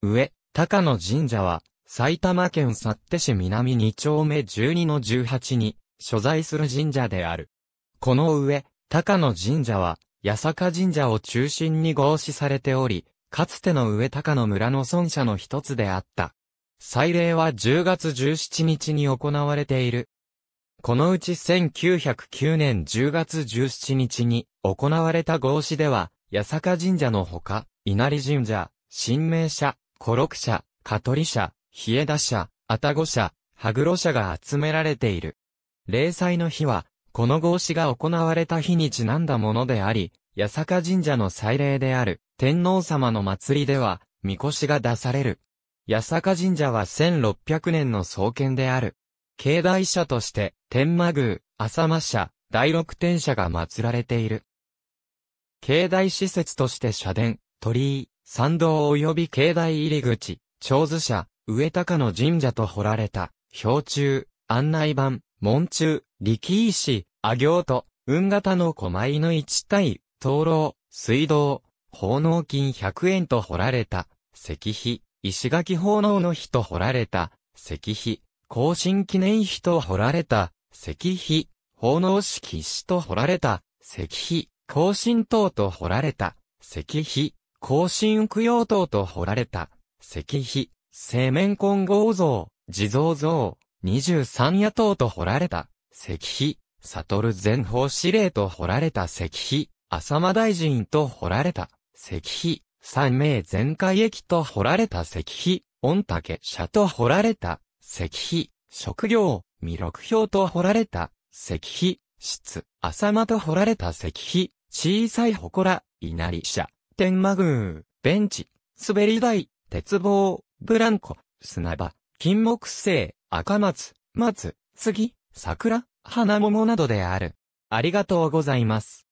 上、高野神社は、埼玉県幸手市南2丁目12の18に、所在する神社である。この上、高野神社は、八坂神社を中心に合祀されており、かつての上高野村の村社の一つであった。祭礼は10月17日に行われている。このうち1909年10月17日に行われた合祀では、八坂神社のほか、稲荷神社、神明社、コロク社、カトリ社、ヒエダ社、アタゴ社、ハグロ社が集められている。霊祭の日は、この合祀が行われた日にちなんだものであり、八坂神社の祭礼である、天皇様の祭りでは、神輿が出される。八坂神社は1600年の創建である。境内社として、天満宮、浅間社、第六天社が祀られている。境内施設として社殿、鳥居、参道及び境内入り口、長寿社、上高の神社と掘られた、標柱、案内板、門柱、力石、阿行と、運型の狛犬一体、灯籠、水道、奉納金100円と掘られた、石碑、石垣奉納の日と掘られた、石碑、更新記念碑と掘られた、石碑、奉納式石と掘られた、石碑、更新塔と掘られた、石碑、更新供養塔と彫られた、石碑、製面混合像、地蔵像、二十三夜塔と彫られた、石碑、悟る全法司令と彫られた石碑、浅間大臣と彫られた、石碑、三名全開駅と彫られた石碑、御嶽社と彫られた、石碑、職業、未録表と彫られた、石碑、室、浅間と彫られた石碑、小さい祠、稲荷社。天マグー、ベンチ、滑り台、鉄棒、ブランコ、砂場、金木犀、赤松、松、杉、桜、花桃などである。ありがとうございます。